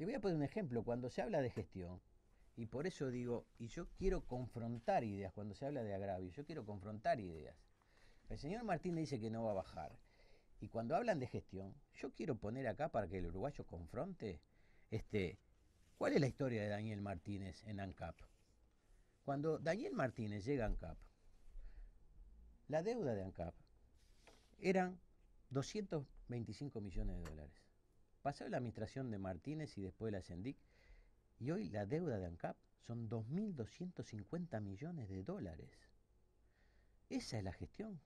Le voy a poner un ejemplo, cuando se habla de gestión, y por eso digo, y yo quiero confrontar ideas, cuando se habla de agravio, yo quiero confrontar ideas. El señor Martínez dice que no va a bajar. Y cuando hablan de gestión, yo quiero poner acá para que el uruguayo confronte este, cuál es la historia de Daniel Martínez en ANCAP. Cuando Daniel Martínez llega a ANCAP, la deuda de ANCAP eran 225 millones de dólares. Pasó la administración de Martínez y después la Sendic, y hoy la deuda de ANCAP son 2.250 millones de dólares. Esa es la gestión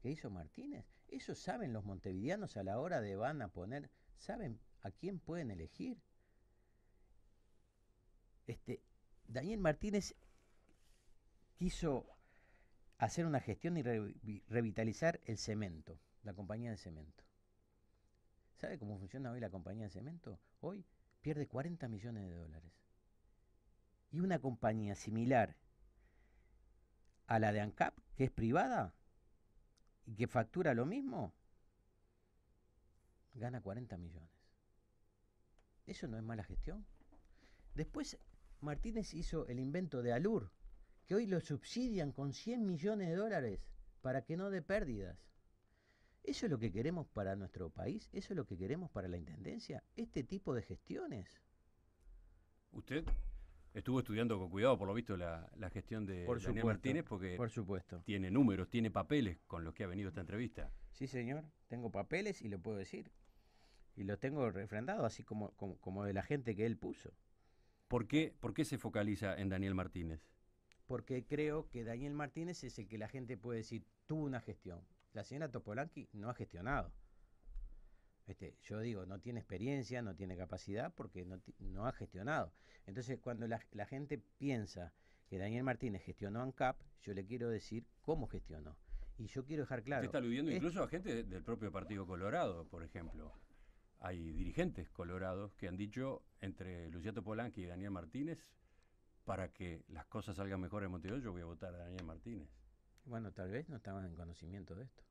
que hizo Martínez. Eso saben los montevideanos a la hora de van a poner, saben a quién pueden elegir. Este, Daniel Martínez quiso hacer una gestión y revitalizar el cemento, la compañía de cemento. ¿Sabe cómo funciona hoy la compañía de cemento? Hoy pierde 40 millones de dólares. Y una compañía similar a la de ANCAP, que es privada, y que factura lo mismo, gana 40 millones. ¿Eso no es mala gestión? Después Martínez hizo el invento de Alur, que hoy lo subsidian con 100 millones de dólares para que no dé pérdidas. ¿Eso es lo que queremos para nuestro país? ¿Eso es lo que queremos para la Intendencia? ¿Este tipo de gestiones? Usted estuvo estudiando con cuidado, por lo visto, la, gestión de Daniel Martínez, porque por supuesto. tiene números, tiene papeles con los que ha venido esta entrevista. Sí, señor, tengo papeles y lo puedo decir. Y lo tengo refrendado, así como, como, como de la gente que él puso. ¿Por qué, ¿Por qué se focaliza en Daniel Martínez? Porque creo que Daniel Martínez es el que la gente puede decir, tuvo una gestión, la señora Topolanqui no ha gestionado. Este, yo digo, no tiene experiencia, no tiene capacidad porque no, ha gestionado. Entonces, cuando la, gente piensa que Daniel Martínez gestionó ANCAP, yo le quiero decir cómo gestionó. Y yo quiero dejar claro. Usted está aludiendo incluso a gente del propio Partido Colorado, por ejemplo. Hay dirigentes colorados que han dicho entre Lucía Polanqui y Daniel Martínez, para que las cosas salgan mejor en Montevideo, yo voy a votar a Daniel Martínez. Bueno, tal vez no estaban en conocimiento de esto.